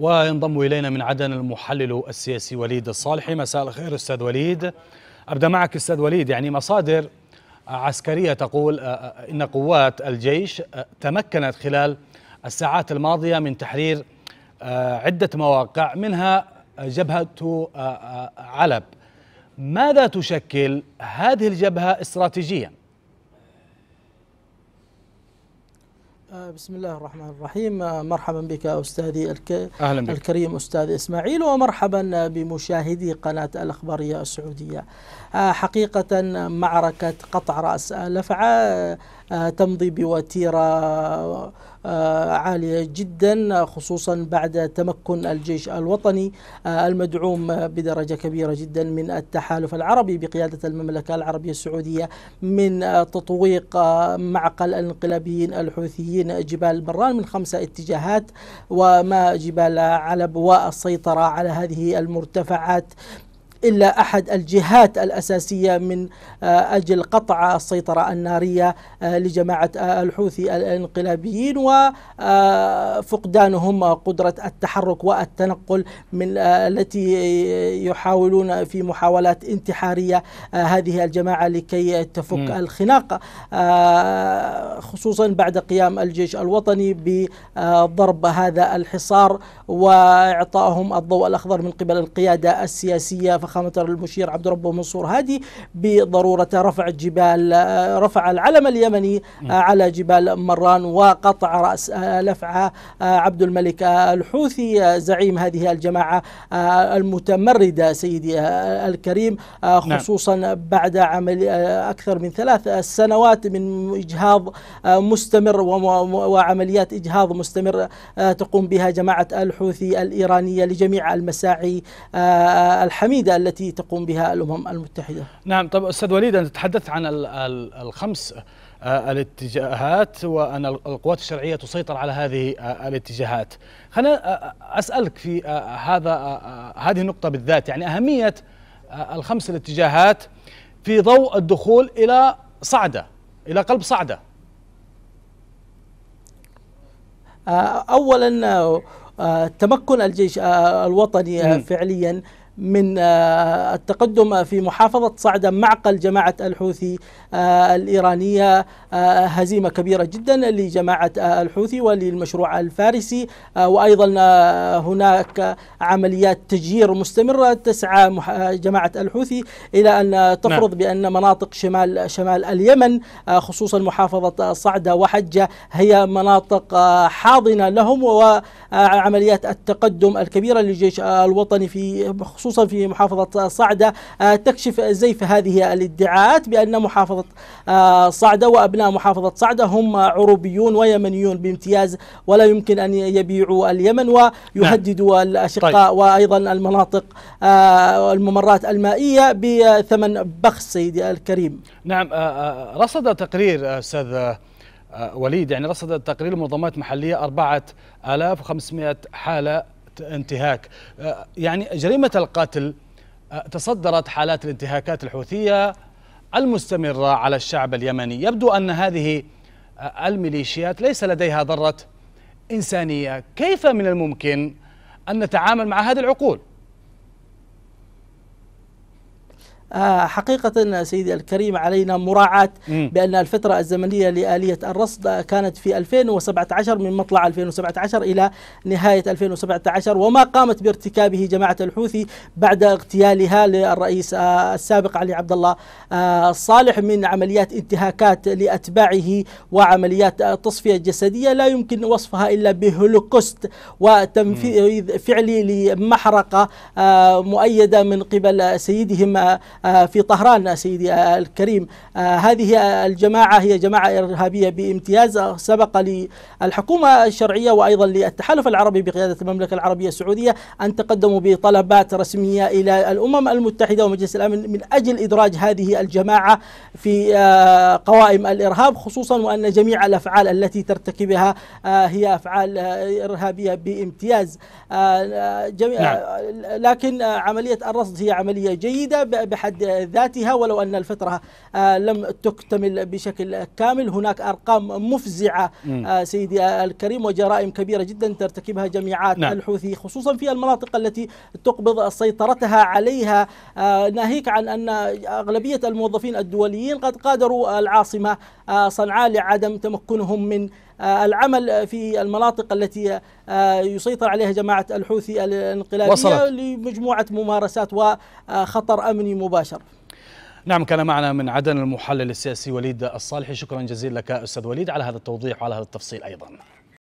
وينضم إلينا من عدن المحلل السياسي وليد الصالحي مساء الخير أستاذ وليد أبدأ معك أستاذ وليد يعني مصادر عسكرية تقول آه، آه، إن قوات الجيش آه، تمكنت خلال الساعات الماضية من تحرير عدة مواقع منها جبهة علب ماذا تشكل هذه الجبهة استراتيجياً؟ بسم الله الرحمن الرحيم آه، مرحبا بك أستاذي الك... أهلا بك. الكريم أستاذ إسماعيل ومرحبا بمشاهدي قناة الأخبارية السعودية آه، حقيقة معركة قطع رأس الأفعى آه، تمضي بوتيرة عالية جدا خصوصا بعد تمكن الجيش الوطني المدعوم بدرجة كبيرة جدا من التحالف العربي بقيادة المملكة العربية السعودية من تطويق معقل الانقلابيين الحوثيين جبال بران من خمسة اتجاهات وما جبال علب والسيطرة على هذه المرتفعات إلا أحد الجهات الأساسية من آه، أجل قطع السيطرة النارية آه، لجماعة آه، الحوثي الانقلابيين وفقدانهم قدرة التحرك والتنقل من التي يحاولون في محاولات انتحارية هذه الجماعة لكي تفك الخناق خصوصا بعد قيام الجيش الوطني بضرب هذا الحصار وإعطائهم الضوء الأخضر من قبل القيادة السياسية فخامة المشير عبد ربه منصور هادي بضرورة رفع الجبال آه، رفع العلم اليمني آه، على جبال مران وقطع رأس آه، لفعة عبد الملك الحوثي زعيم هذه الجماعة المتمردة سيدي الكريم نعم. خصوصا بعد عمل أكثر من ثلاث سنوات من إجهاض مستمر وعمليات إجهاض مستمر تقوم بها جماعة الحوثي الإيرانية لجميع المساعي الحميدة التي تقوم بها الأمم المتحدة نعم طب أستاذ وليد أنت تحدثت عن الخمس آه، الاتجاهات وأن القوات الشرعية تسيطر على هذه آه، الاتجاهات خلينا آه، أسألك في هذا هذه النقطة بالذات يعني أهمية الخمس الاتجاهات في ضوء الدخول إلى صعدة إلى قلب صعدة أولا تمكن الجيش الوطني م. فعليا من آه، التقدم في محافظة صعدة معقل جماعة الحوثي آه، الإيرانية آه، هزيمة كبيرة جدا لجماعة الحوثي وللمشروع الفارسي وأيضا هناك عمليات تجيير مستمرة تسعى جماعة الحوثي إلى أن تفرض نعم. بأن مناطق شمال شمال اليمن خصوصا محافظة صعدة وحجة هي مناطق حاضنة لهم وعمليات التقدم الكبيرة للجيش الوطني في خصوص خصوصا في محافظة آه، صعدة آه، تكشف زيف هذه الادعاءات بأن محافظة آه، صعدة وأبناء محافظة صعدة هم عروبيون ويمنيون بامتياز ولا يمكن أن يبيعوا اليمن ويهددوا نعم. الأشقاء طيب. وأيضا المناطق الممرات المائية بثمن بخس سيدي الكريم نعم رصد تقرير أستاذ وليد يعني رصد تقرير منظمات محلية 4500 حالة انتهاك آه، يعني جريمة القتل آه، تصدرت حالات الانتهاكات الحوثية المستمرة على الشعب اليمني يبدو أن هذه آه، الميليشيات ليس لديها ضرة إنسانية كيف من الممكن أن نتعامل مع هذه العقول آه، حقيقة سيدي الكريم علينا مراعاة بأن الفترة الزمنية لآلية الرصد كانت في 2017 من مطلع 2017 إلى نهاية 2017 وما قامت بارتكابه جماعة الحوثي بعد اغتيالها للرئيس آه، السابق علي عبد الله الصالح آه، من عمليات انتهاكات لأتباعه وعمليات تصفية جسدية لا يمكن وصفها إلا بهولوكوست وتنفيذ فعلي لمحرقة مؤيدة من قبل سيدهم آه، في طهران آه، سيدي آه، الكريم هذه الجماعة هي جماعة إرهابية بامتياز سبق للحكومة الشرعية وأيضا للتحالف العربي بقيادة المملكة العربية السعودية أن تقدموا بطلبات رسمية إلى الأمم المتحدة ومجلس الأمن من أجل إدراج هذه الجماعة في قوائم الإرهاب خصوصا وأن جميع الأفعال التي ترتكبها هي أفعال إرهابية بامتياز جميع نعم. لكن عملية الرصد هي عملية جيدة بحد بحد ذاتها ولو أن الفترة آه، لم تكتمل بشكل كامل هناك أرقام مفزعة آه، سيدي الكريم وجرائم كبيرة جدا ترتكبها جميعات نعم. الحوثي خصوصا في المناطق التي تقبض سيطرتها عليها آه، ناهيك عن أن أغلبية الموظفين الدوليين قد غادروا العاصمة صنعاء لعدم تمكنهم من آه، العمل في المناطق التي آه، يسيطر عليها جماعة الحوثي الانقلابية وصلت. لمجموعة ممارسات وخطر أمني مباشر نعم كان معنا من عدن المحلل السياسي وليد الصالحي شكرا جزيلا لك أستاذ وليد على هذا التوضيح وعلى هذا التفصيل أيضا